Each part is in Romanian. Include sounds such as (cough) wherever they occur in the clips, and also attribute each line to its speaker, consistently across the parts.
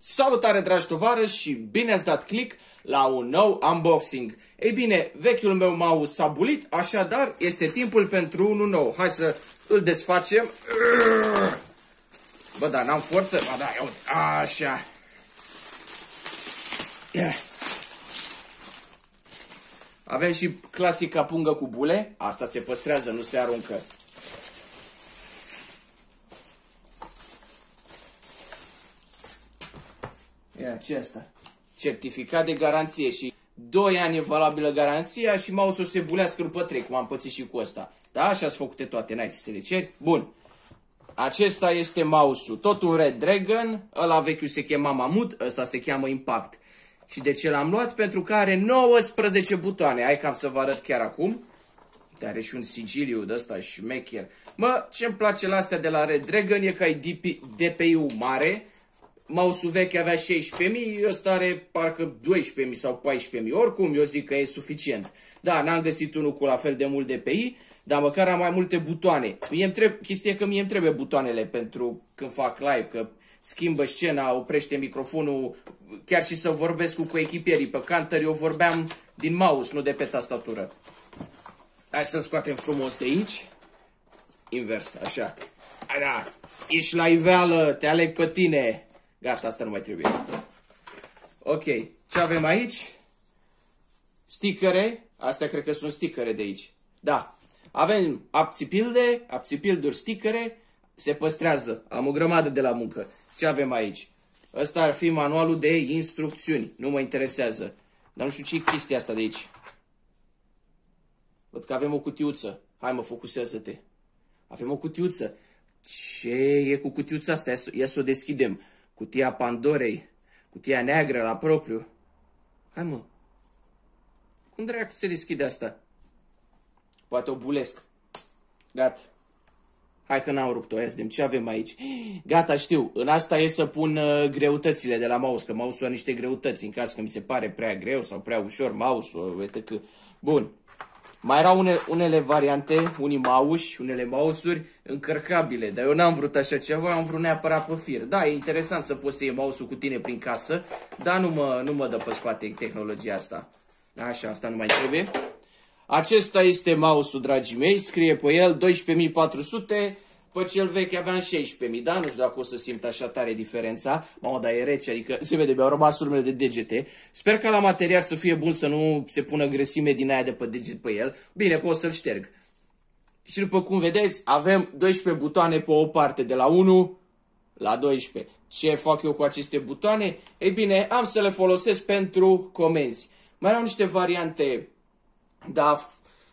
Speaker 1: Salutare dragi tovarăși și bine ați dat click la un nou unboxing. Ei bine, vechiul meu mouse s-a bulit, așadar este timpul pentru unul nou. Hai să îl desfacem. Bă, dar n-am forță. Bă, da, ia uite. Așa. Avem și clasica pungă cu bule. Asta se păstrează, nu se aruncă. aceasta. Certificat de garanție și 2 ani e valabilă garanția și mouse-ul se bulească după 3, cum am pățit și cu ăsta. Da? Așa ați făcut toate, n-ai să le ceri. Bun. Acesta este mouse-ul. Tot un Red Dragon, ăla vechiul se chema Mamut, ăsta se cheamă Impact. Și de ce l-am luat? Pentru că are 19 butoane. Hai cam am să vă arăt chiar acum. Are și un sigiliu de ăsta și mecher. Mă, ce-mi place la astea de la Red Dragon e că ai DPI-ul mare Mausul vechi avea 16.000, ăsta are parcă 12.000 sau 14.000. Oricum, eu zic că e suficient. Da, n-am găsit unul cu la fel de mult DPI, dar măcar am mai multe butoane. Mie -mi trebuie, chestia că mie îmi trebuie butoanele pentru când fac live, că schimbă scena, oprește microfonul, chiar și să vorbesc cu coechipierii pe canter, eu vorbeam din mouse, nu de pe tastatură. Hai să-l scoatem frumos de aici. Invers, așa. Da, ești la iveală, te aleg pe tine. Gata, asta nu mai trebuie. Ok, ce avem aici? Sticăre. Astea cred că sunt sticăre de aici. Da. Avem apțipilde, apțipilduri, sticăre. Se păstrează. Am o grămadă de la muncă. Ce avem aici? Ăsta ar fi manualul de instrucțiuni. Nu mă interesează. Dar nu știu ce e chestia asta de aici. Văd că avem o cutiuță. Hai mă, focusează-te. Avem o cutiuță. Ce e cu cutiuța asta? Ia să o deschidem cutia Pandorei, cutia neagră la propriu. Hai mă, cum dracu se deschide asta? Poate o bulesc. Gata. Hai că n-am rupt-o, ia ce avem aici? Gata, știu, în asta e să pun uh, greutățile de la mouse, că mouse-ul are niște greutăți, în caz că mi se pare prea greu sau prea ușor mouse-ul, că, Bun, mai erau une, unele variante, unii mauși, unele mausuri încărcabile, dar eu n-am vrut așa ceva, am vrut neapărat pe fir. Da, e interesant să poți să iei mouse cu tine prin casă, dar nu mă, nu mă dă pe spate tehnologia asta. Așa, asta nu mai trebuie. Acesta este mouse-ul, dragii mei, scrie pe el 12400 Păi cel vechi aveam 16.000, da? Nu știu dacă o să simt așa tare diferența. Mă, dar e rece, adică se vede, mi-au rămas urmele de degete. Sper că la material să fie bun să nu se pună grăsime din aia de pe deget pe el. Bine, pot să-l șterg. Și după cum vedeți, avem 12 butoane pe o parte, de la 1 la 12. Ce fac eu cu aceste butoane? Ei bine, am să le folosesc pentru comenzi. Mai erau niște variante, da,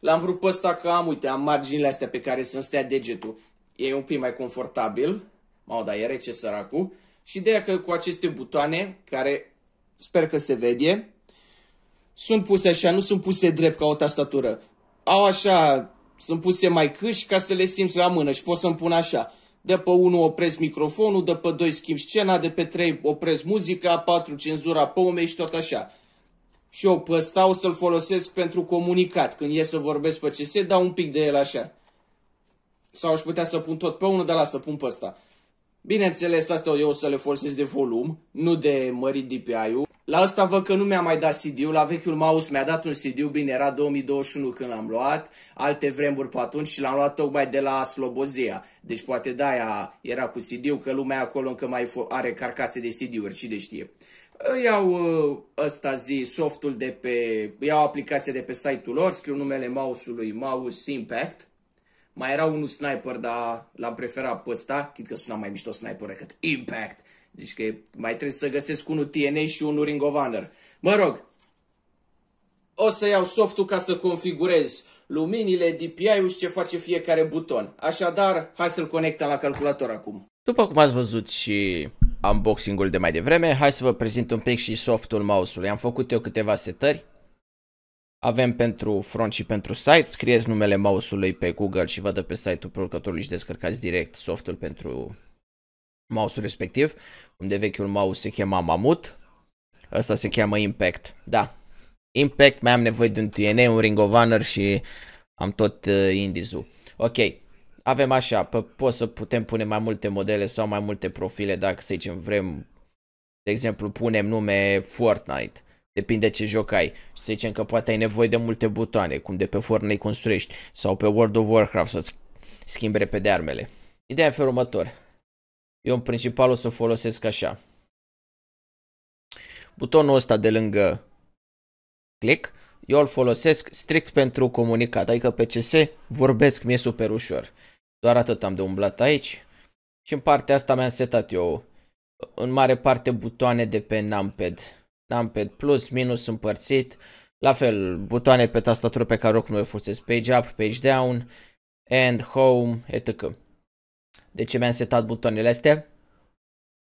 Speaker 1: L-am vrut pe ăsta că am, uite, am marginile astea pe care să-mi stea degetul e un pic mai confortabil. Mau, dar e rece săracu. Și ideea că cu aceste butoane, care sper că se vede, sunt puse așa, nu sunt puse drept ca o tastatură. Au așa, sunt puse mai câși ca să le simți la mână și pot să-mi pun așa. De pe 1 opresc microfonul, de pe 2 schimb scena, de pe 3 opresc muzica, 4 cenzura paume și tot așa. Și eu pe ăsta o să-l folosesc pentru comunicat. Când e să vorbesc pe CS, dau un pic de el așa. Sau aș putea să pun tot pe unul, dar la să pun pe ăsta. Bineînțeles, asta eu o să le folosesc de volum, nu de mărit DPI-ul. La asta văd că nu mi-a mai dat CD-ul, la vechiul mouse mi-a dat un CD-ul, bine, era 2021 când l-am luat, alte vremuri pe atunci și l-am luat tocmai de la Slobozia. Deci poate de-aia era cu CD-ul, că lumea acolo încă mai are carcase de CD-uri, cine știe. Iau ă, ăsta zi softul de pe, iau aplicația de pe site-ul lor, scriu numele mouse-ului Mouse Impact mai era unul sniper, dar l-am preferat pe ăsta. Chit că suna mai mișto sniper decât Impact. Zici că mai trebuie să găsesc unul TNA și unul Ring of Honor. Mă rog, o să iau softul ca să configurez luminile, DPI-ul și ce face fiecare buton. Așadar, hai să-l conectăm la calculator acum. După cum ați văzut și unboxing-ul de mai devreme, hai să vă prezint un pic și softul mouse-ului. Am făcut eu câteva setări avem pentru front și pentru site, scrieți numele mouse-ului pe Google și vă dă pe site-ul producătorului și descărcați direct softul pentru mouse-ul respectiv, unde vechiul mouse se chema Mamut, ăsta se cheamă Impact, da. Impact, mai am nevoie de un TNA, un Ring of Honor și am tot uh, indies Ok, avem așa, pot să putem pune mai multe modele sau mai multe profile dacă să zicem vrem, de exemplu, punem nume Fortnite Depinde ce joc ai. să zicem că poate ai nevoie de multe butoane, cum de pe Fortnite construiești, sau pe World of Warcraft să schimbi repede armele. Ideea e felul următor. Eu în principal o să folosesc așa. Butonul ăsta de lângă click, eu îl folosesc strict pentru comunicat, adică pe CS vorbesc, mi-e super ușor. Doar atât am de umblat aici. Și în partea asta mi-am setat eu în mare parte butoane de pe numpad am plus, minus împărțit, la fel, butoane pe tastatură pe care oricum le folosesc, page up, page down, and, home, etc. De ce mi-am setat butoanele astea?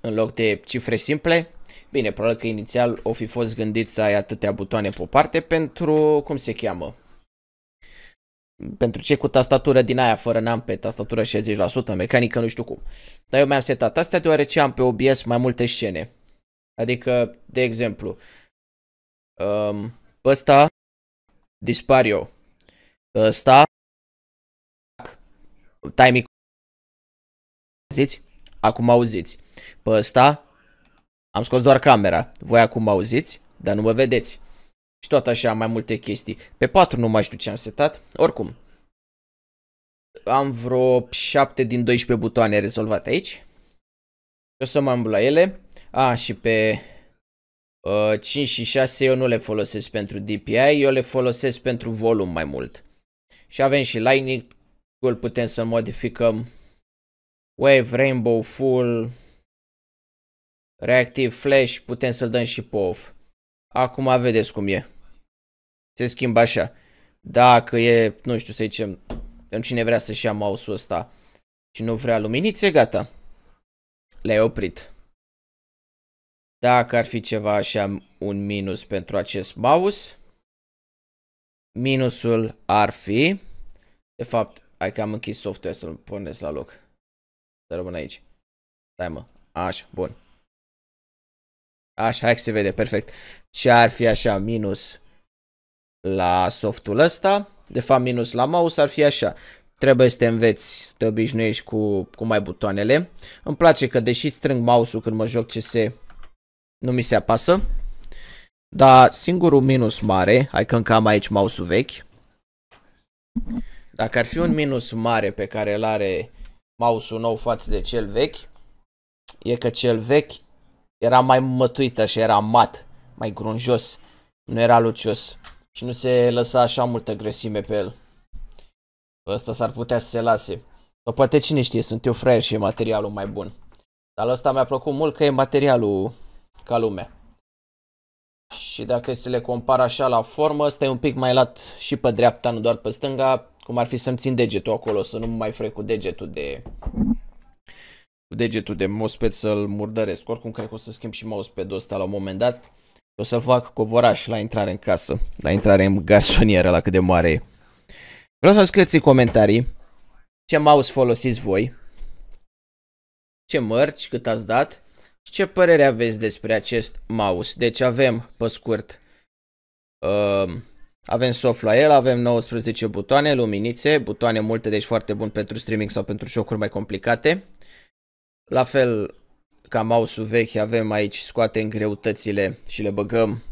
Speaker 1: În loc de cifre simple. Bine, probabil că inițial o fi fost gândit să ai atâtea butoane pe o parte pentru, cum se cheamă, pentru ce cu tastatură din aia fără n-am pe tastatură 60%, mecanică nu știu cum. Dar eu mi-am setat astea deoarece am pe OBS mai multe scene. Adică, de exemplu, um, ăsta dispar eu. Ăsta timing auziți? Acum auziți. Pe ăsta am scos doar camera. Voi acum auziți, dar nu mă vedeți. Și tot așa mai multe chestii. Pe 4 nu mai știu ce am setat. Oricum. Am vreo 7 din 12 butoane rezolvate aici. O să mă îmblu la ele. A, și pe uh, ă, 5 și 6 eu nu le folosesc pentru DPI, eu le folosesc pentru volum mai mult. Și avem și Lightning-ul, putem să modificăm Wave, Rainbow, Full, Reactive Flash, putem să-l dăm și pe off. Acum vedeți cum e. Se schimbă așa. Dacă e, nu știu să zicem, pentru cine vrea să-și ia mouse-ul ăsta și nu vrea luminițe, gata. Le-ai oprit. Dacă ar fi ceva așa un minus pentru acest mouse, minusul ar fi, de fapt, hai că am închis software să-l puneți la loc, să rămân aici. Stai mă, așa, bun. Așa, hai că se vede, perfect. Ce ar fi așa, minus la softul ăsta, de fapt minus la mouse ar fi așa. Trebuie să te înveți, să te obișnuiești cu, cu mai butoanele. Îmi place că deși strâng mouse-ul când mă joc CS, nu mi se apasă. Dar singurul minus mare, hai că încă am aici mouse-ul vechi. Dacă ar fi un minus mare pe care îl are mouse-ul nou față de cel vechi, e că cel vechi era mai mătuită și era mat, mai grunjos, nu era lucios și nu se lăsa așa multă grăsime pe el. Ăsta s-ar putea să se lase. Sau poate cine știe, sunt eu fraier și e materialul mai bun. Dar ăsta mi-a plăcut mult că e materialul ca lumea. Și dacă să le compar așa la formă, ăsta e un pic mai lat și pe dreapta, nu doar pe stânga, cum ar fi să-mi țin degetul acolo, să nu mai frec cu degetul de cu degetul de mousepad să-l murdăresc. Oricum, cred că o să schimb și mousepad-ul ăsta la un moment dat. O să fac covoraș la intrare în casă, la intrare în garsonieră, la cât de mare e. Vreau să scrieți în comentarii ce mouse folosiți voi, ce mărci, cât ați dat ce părere aveți despre acest mouse? Deci avem, pe scurt, uh, avem soft la el, avem 19 butoane, luminițe, butoane multe, deci foarte bun pentru streaming sau pentru jocuri mai complicate. La fel ca mouse-ul vechi avem aici, scoatem greutățile și le băgăm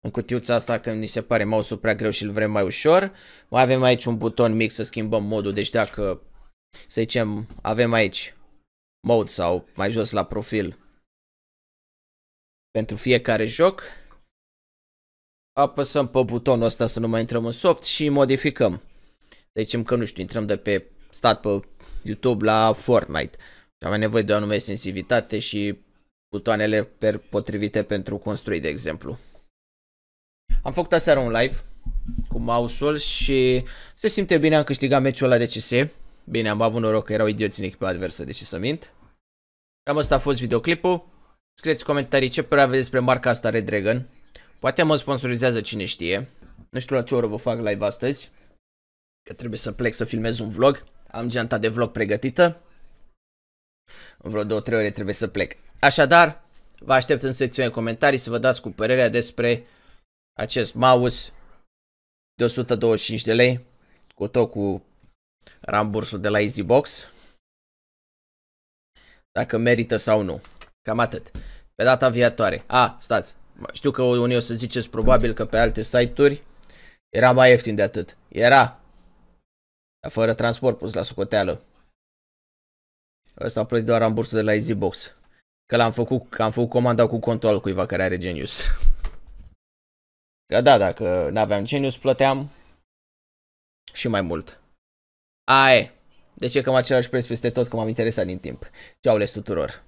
Speaker 1: în cutiuța asta când ni se pare mouse-ul prea greu și îl vrem mai ușor. Mai avem aici un buton mic să schimbăm modul, deci dacă, să zicem, avem aici mode sau mai jos la profil pentru fiecare joc. Apăsăm pe butonul ăsta să nu mai intrăm în soft și modificăm. Deci că nu știu, intrăm de pe stat pe YouTube la Fortnite. Și deci avem nevoie de o anume sensibilitate și butoanele per potrivite pentru construi, de exemplu. Am făcut aseară un live cu mouse-ul și se simte bine, am câștigat meciul ăla de CS. Bine, am avut noroc că erau idioți în echipa adversă, deci să mint. Cam asta a fost videoclipul. Scrieți comentarii ce părere aveți despre marca asta Red Dragon. Poate mă sponsorizează cine știe. Nu știu la ce oră vă fac live astăzi. Că trebuie să plec să filmez un vlog. Am geanta de vlog pregătită. În vreo 2-3 ore trebuie să plec. Așadar, vă aștept în secțiunea comentarii să vă dați cu părerea despre acest mouse de 125 de lei cu tot cu rambursul de la Easybox. Dacă merită sau nu. Cam atât. Pe data viitoare. A, stați. Știu că unii o să ziceți probabil că pe alte site-uri era mai ieftin de atât. Era. Dar fără transport pus la socoteală. Ăsta a plătit doar rambursul de la EasyBox. Că l-am făcut, că am făcut comanda cu contul al cuiva care are Genius. (laughs) Că da, dacă n-aveam Genius plăteam și mai mult. Aia deci e cam același preț peste tot, cum am interesat din timp. Ceau les tuturor!